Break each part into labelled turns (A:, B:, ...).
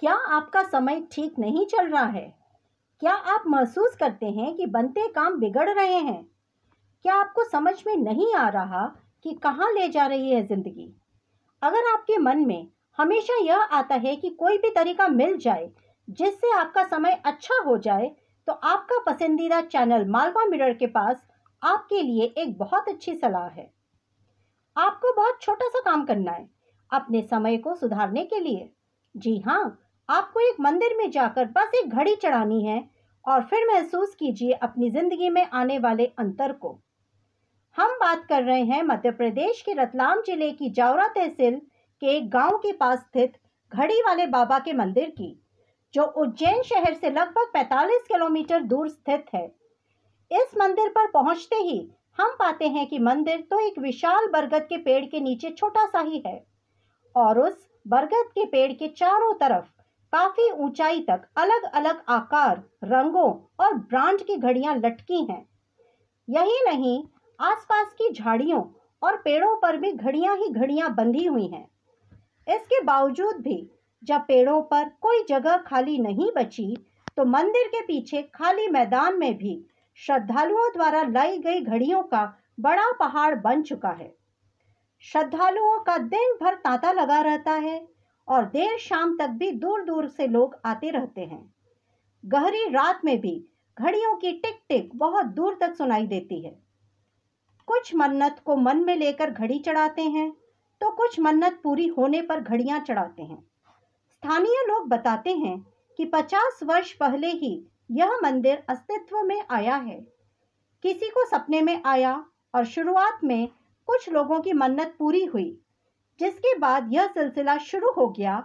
A: क्या आपका समय ठीक नहीं चल रहा है क्या आप महसूस करते हैं कि बनते काम बिगड़ रहे हैं क्या आपको समझ में नहीं आ रहा कि कहाँ ले जा रही है ज़िंदगी अगर आपके मन में हमेशा यह आता है कि कोई भी तरीका मिल जाए जिससे आपका समय अच्छा हो जाए तो आपका पसंदीदा चैनल मालवा मिरर के पास आपके लिए एक बहुत अच्छी सलाह है आपको बहुत छोटा सा काम करना है अपने समय को सुधारने के लिए जी हाँ आपको एक मंदिर में जाकर बस एक घड़ी चढ़ानी है और फिर महसूस कीजिए अपनी ज़िंदगी में आने वाले अंतर को हम बात कर रहे हैं मध्य प्रदेश के रतलाम जिले की जावरा तहसील के एक गांव के पास स्थित घड़ी वाले बाबा के मंदिर की जो उज्जैन शहर से लगभग 45 किलोमीटर दूर स्थित है इस मंदिर पर पहुंचते ही हम पाते हैं कि मंदिर तो एक विशाल बरगद के पेड़ के नीचे छोटा सा ही है और उस बरगद के पेड़ के चारों तरफ काफी ऊंचाई तक अलग अलग आकार रंगों और ब्रांड की घड़ियां लटकी हैं यही नहीं आसपास की झाड़ियों और पेड़ों पर भी घड़ियां ही घड़ियां बंधी हुई हैं इसके बावजूद भी जब पेड़ों पर कोई जगह खाली नहीं बची तो मंदिर के पीछे खाली मैदान में भी श्रद्धालुओं द्वारा लाई गई घड़ियों का बड़ा पहाड़ बन चुका है श्रद्धालुओं का दिन भर तांता लगा रहता है और देर शाम तक भी दूर दूर से लोग आते रहते हैं गहरी रात में भी घड़ियों की टिक टिक बहुत दूर तक सुनाई देती है कुछ मन्नत को मन में लेकर घड़ी चढ़ाते हैं तो कुछ मन्नत पूरी होने पर घड़ियां चढ़ाते हैं स्थानीय लोग बताते हैं कि 50 वर्ष पहले ही यह मंदिर अस्तित्व में आया है किसी को सपने में आया और शुरुआत में कुछ लोगों की मन्नत पूरी हुई जिसके बाद यह सिलसिला शुरू हो गया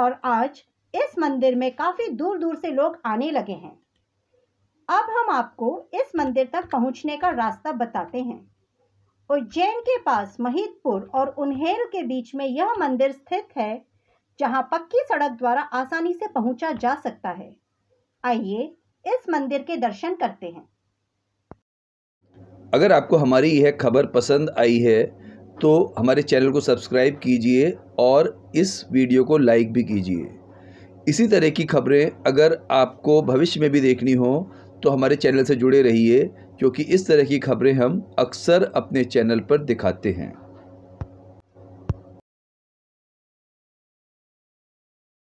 A: और आज इस मंदिर में काफ़ी दूर दूर से लोग आने लगे हैं अब हम आपको इस मंदिर तक पहुंचने का रास्ता बताते हैं उज्जैन के पास महितपुर और उन्हेल के बीच में यह मंदिर स्थित है जहां पक्की सड़क द्वारा आसानी से पहुंचा जा सकता है आइए इस मंदिर के दर्शन करते हैं
B: अगर आपको हमारी यह खबर पसंद आई है तो हमारे चैनल को सब्सक्राइब कीजिए और इस वीडियो को लाइक भी कीजिए इसी तरह की खबरें अगर आपको भविष्य में भी देखनी हो तो हमारे चैनल से जुड़े रहिए क्योंकि इस तरह की खबरें हम अक्सर अपने चैनल पर दिखाते हैं